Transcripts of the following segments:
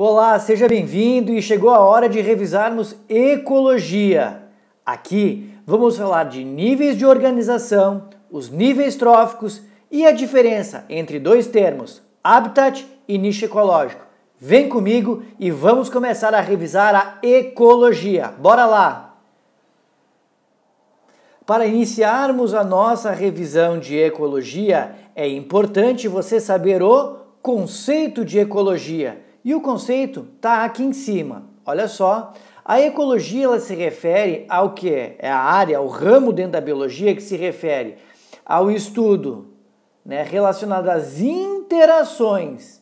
Olá, seja bem-vindo e chegou a hora de revisarmos ecologia. Aqui vamos falar de níveis de organização, os níveis tróficos e a diferença entre dois termos, habitat e nicho ecológico. Vem comigo e vamos começar a revisar a ecologia. Bora lá! Para iniciarmos a nossa revisão de ecologia, é importante você saber o conceito de ecologia e o conceito está aqui em cima. Olha só, a ecologia ela se refere ao que é a área, o ramo dentro da biologia que se refere ao estudo né, relacionado às interações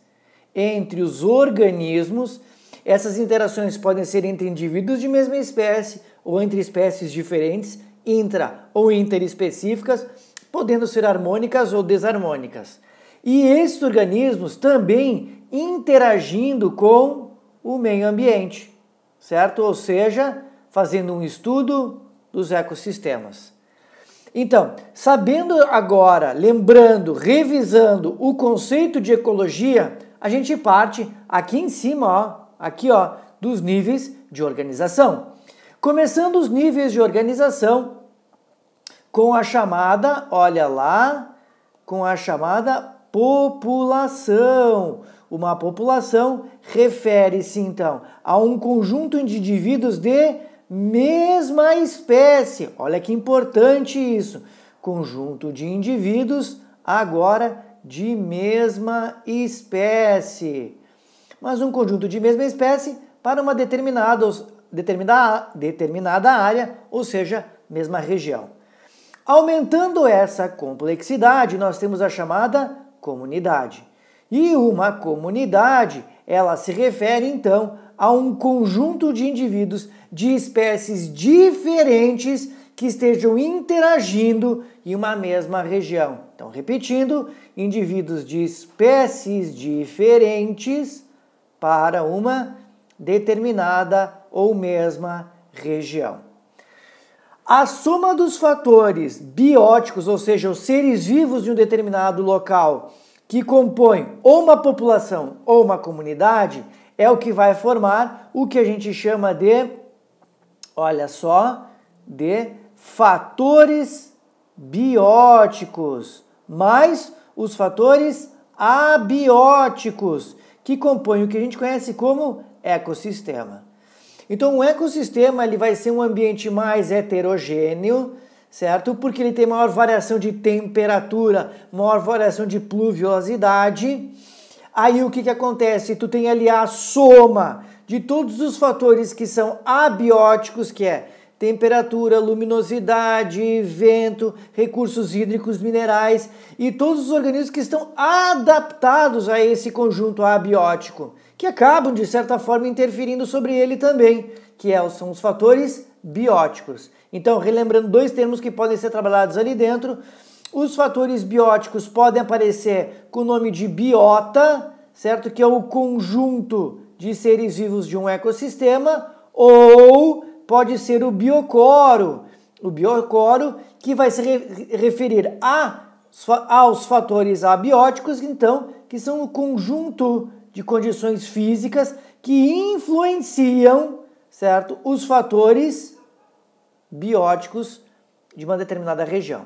entre os organismos. Essas interações podem ser entre indivíduos de mesma espécie ou entre espécies diferentes, intra ou interespecíficas, podendo ser harmônicas ou desarmônicas. E esses organismos também interagindo com o meio ambiente, certo? Ou seja, fazendo um estudo dos ecossistemas. Então, sabendo agora, lembrando, revisando o conceito de ecologia, a gente parte aqui em cima, ó, aqui ó, dos níveis de organização. Começando os níveis de organização com a chamada, olha lá, com a chamada população. Uma população refere-se então a um conjunto de indivíduos de mesma espécie. Olha que importante isso. Conjunto de indivíduos agora de mesma espécie. Mas um conjunto de mesma espécie para uma determinada, determinada, determinada área, ou seja, mesma região. Aumentando essa complexidade, nós temos a chamada comunidade. E uma comunidade, ela se refere então a um conjunto de indivíduos de espécies diferentes que estejam interagindo em uma mesma região. Então, repetindo, indivíduos de espécies diferentes para uma determinada ou mesma região. A soma dos fatores bióticos, ou seja, os seres vivos de um determinado local, que compõem ou uma população ou uma comunidade é o que vai formar o que a gente chama de, olha só, de fatores bióticos mais os fatores abióticos que compõem o que a gente conhece como ecossistema. Então, um ecossistema ele vai ser um ambiente mais heterogêneo, certo? Porque ele tem maior variação de temperatura, maior variação de pluviosidade. Aí o que, que acontece? Tu tem ali a soma de todos os fatores que são abióticos, que é temperatura, luminosidade, vento, recursos hídricos, minerais e todos os organismos que estão adaptados a esse conjunto abiótico, que acabam de certa forma interferindo sobre ele também, que é são os fatores bióticos. Então, relembrando dois termos que podem ser trabalhados ali dentro, os fatores bióticos podem aparecer com o nome de biota, certo? Que é o conjunto de seres vivos de um ecossistema, ou pode ser o biocoro, o biocoro que vai se referir a, aos fatores abióticos, então, que são o conjunto de condições físicas que influenciam, certo? Os fatores bióticos de uma determinada região.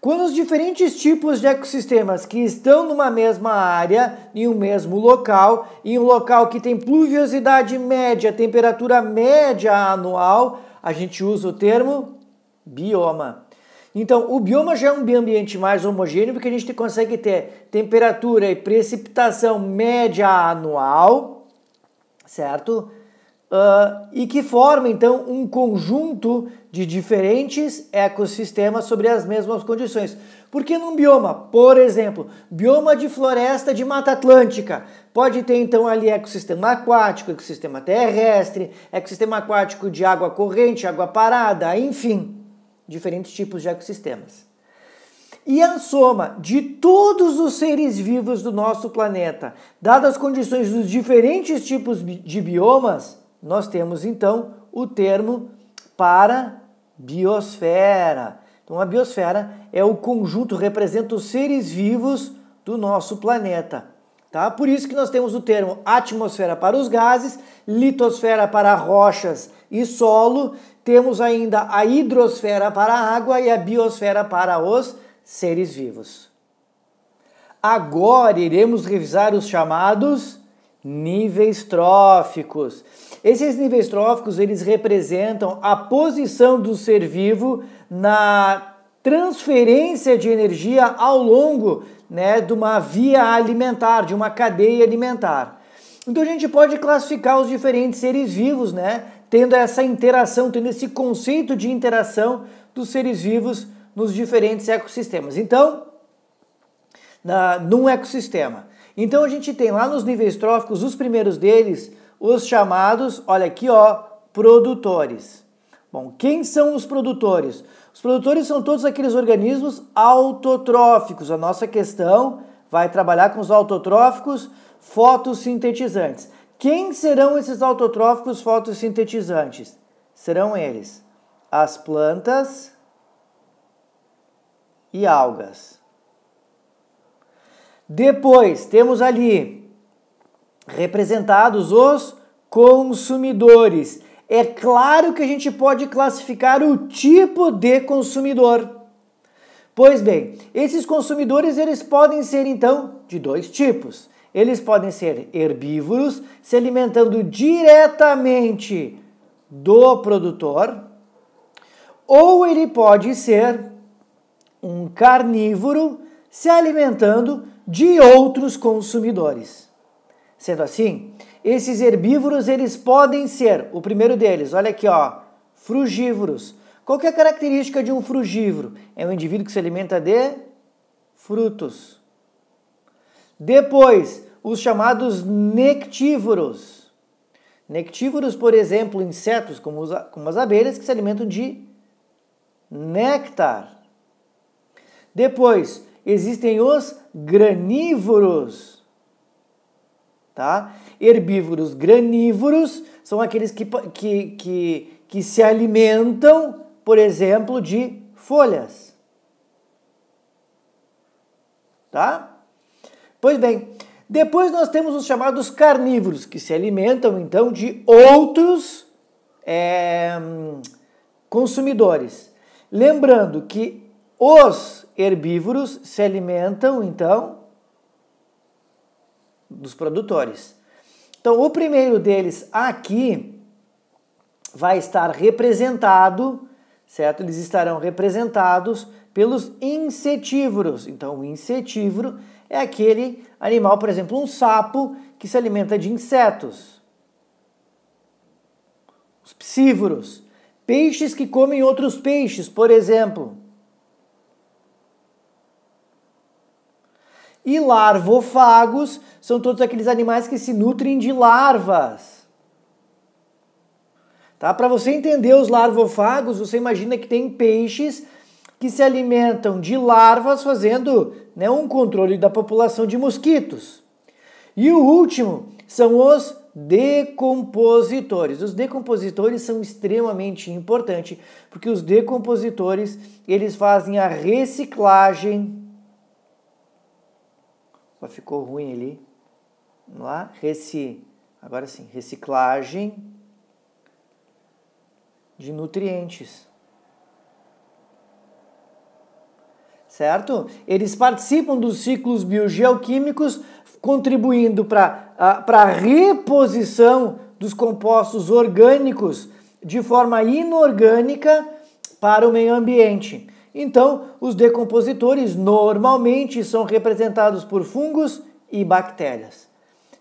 Quando os diferentes tipos de ecossistemas que estão numa mesma área, em um mesmo local, em um local que tem pluviosidade média, temperatura média anual, a gente usa o termo bioma. Então, o bioma já é um ambiente mais homogêneo porque a gente consegue ter temperatura e precipitação média anual, certo? uh, e que forma então um conjunto de diferentes ecossistemas sobre as mesmas condições. Porque num bioma, por exemplo, bioma de floresta de Mata Atlântica, pode ter então ali ecossistema aquático, ecossistema terrestre, ecossistema aquático de água corrente, água parada, enfim, diferentes tipos de ecossistemas. E a soma de todos os seres vivos do nosso planeta, dadas as condições dos diferentes tipos de biomas, nós temos então o termo para biosfera. Então a biosfera é o conjunto, representa os seres vivos do nosso planeta. Tá? Por isso que nós temos o termo atmosfera para os gases, litosfera para rochas e solo, temos ainda a hidrosfera para a água e a biosfera para os seres vivos. Agora iremos revisar os chamados níveis tróficos. Esses níveis tróficos, eles representam a posição do ser vivo na transferência de energia ao longo né, de uma via alimentar, de uma cadeia alimentar. Então a gente pode classificar os diferentes seres vivos, né, tendo essa interação, tendo esse conceito de interação dos seres vivos nos diferentes ecossistemas. Então, na, num ecossistema. Então a gente tem lá nos níveis tróficos, os primeiros deles, os chamados, olha aqui, ó, produtores. Bom, quem são os produtores? Os produtores são todos aqueles organismos autotróficos. A nossa questão vai trabalhar com os autotróficos fotossintetizantes. Quem serão esses autotróficos fotossintetizantes? Serão eles as plantas e algas. Depois temos ali representados os consumidores. É claro que a gente pode classificar o tipo de consumidor. Pois bem, esses consumidores eles podem ser então de dois tipos. Eles podem ser herbívoros, se alimentando diretamente do produtor, ou ele pode ser um carnívoro se alimentando de outros consumidores. Sendo assim, esses herbívoros eles podem ser, o primeiro deles, olha aqui, ó, frugívoros. Qual que é a característica de um frugívoro? É um indivíduo que se alimenta de frutos. Depois, os chamados nectívoros. Nectívoros, por exemplo, insetos como, os, como as abelhas que se alimentam de néctar. Depois, existem os granívoros tá? Herbívoros granívoros são aqueles que, que, que, que se alimentam, por exemplo, de folhas. Tá? Pois bem, depois nós temos os chamados carnívoros, que se alimentam então de outros é, consumidores. Lembrando que os herbívoros se alimentam então dos produtores. Então, o primeiro deles aqui vai estar representado, certo? Eles estarão representados pelos insetívoros. Então, o insetívoro é aquele animal, por exemplo, um sapo que se alimenta de insetos. Os psívoros, peixes que comem outros peixes, por exemplo. E larvofagos são todos aqueles animais que se nutrem de larvas. Tá? Para você entender os larvofagos, você imagina que tem peixes que se alimentam de larvas, fazendo né, um controle da população de mosquitos. E o último são os decompositores. Os decompositores são extremamente importantes, porque os decompositores eles fazem a reciclagem ficou ruim ali. Vamos lá, reci. Agora sim, reciclagem de nutrientes. Certo? Eles participam dos ciclos biogeoquímicos, contribuindo para a reposição dos compostos orgânicos de forma inorgânica para o meio ambiente. Então, os decompositores normalmente são representados por fungos e bactérias.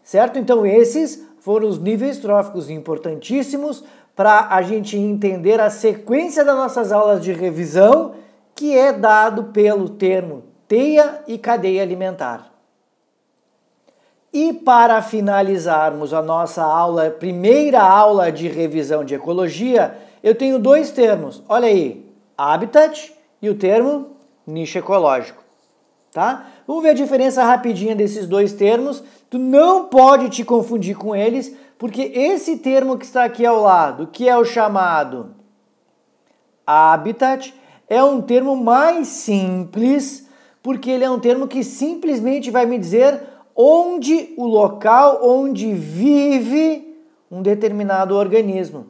Certo? Então, esses foram os níveis tróficos importantíssimos para a gente entender a sequência das nossas aulas de revisão, que é dado pelo termo teia e cadeia alimentar. E para finalizarmos a nossa aula, primeira aula de revisão de ecologia, eu tenho dois termos. Olha aí, habitat e o termo nicho ecológico, tá? Vamos ver a diferença rapidinha desses dois termos. Tu não pode te confundir com eles, porque esse termo que está aqui ao lado, que é o chamado habitat, é um termo mais simples, porque ele é um termo que simplesmente vai me dizer onde o local onde vive um determinado organismo.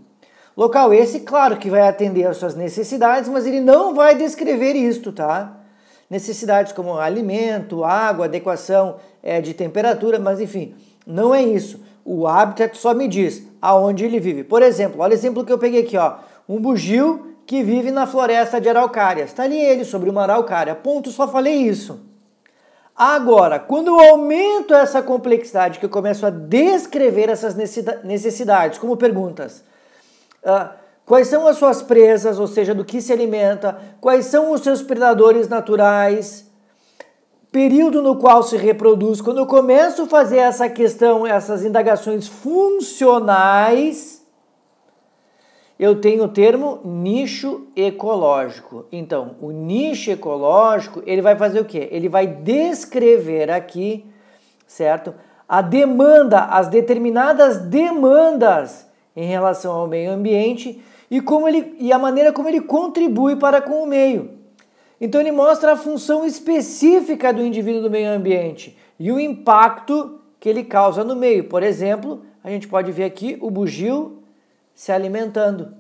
Local esse, claro que vai atender às suas necessidades, mas ele não vai descrever isto, tá? Necessidades como alimento, água, adequação é, de temperatura, mas enfim, não é isso. O habitat só me diz aonde ele vive. Por exemplo, olha o exemplo que eu peguei aqui, ó. Um bugio que vive na floresta de araucárias. Está ali ele sobre uma araucária. Ponto, só falei isso. Agora, quando eu aumento essa complexidade, que eu começo a descrever essas necessidades, como perguntas, ah, quais são as suas presas, ou seja, do que se alimenta, quais são os seus predadores naturais, período no qual se reproduz. Quando eu começo a fazer essa questão, essas indagações funcionais, eu tenho o termo nicho ecológico. Então, o nicho ecológico, ele vai fazer o quê? Ele vai descrever aqui, certo? A demanda, as determinadas demandas em relação ao meio ambiente e, como ele, e a maneira como ele contribui para com o meio. Então ele mostra a função específica do indivíduo do meio ambiente e o impacto que ele causa no meio. Por exemplo, a gente pode ver aqui o bugio se alimentando.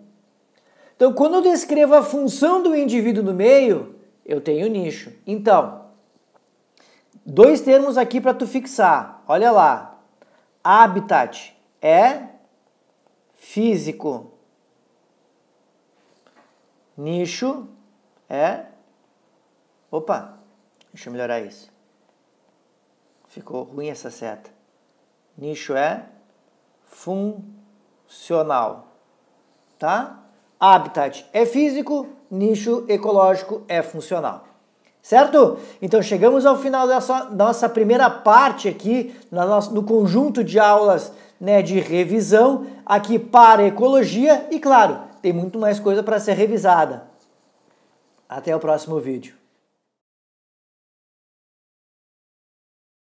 Então, quando eu descrevo a função do indivíduo no meio, eu tenho nicho. Então, dois termos aqui para tu fixar. Olha lá. Habitat é físico. Nicho é. Opa, deixa eu melhorar isso. Ficou ruim essa seta. Nicho é funcional. Tá? Habitat é físico, nicho ecológico é funcional. Certo? Então chegamos ao final dessa nossa primeira parte aqui, no conjunto de aulas né, de revisão, aqui para ecologia e, claro, tem muito mais coisa para ser revisada. Até o próximo vídeo.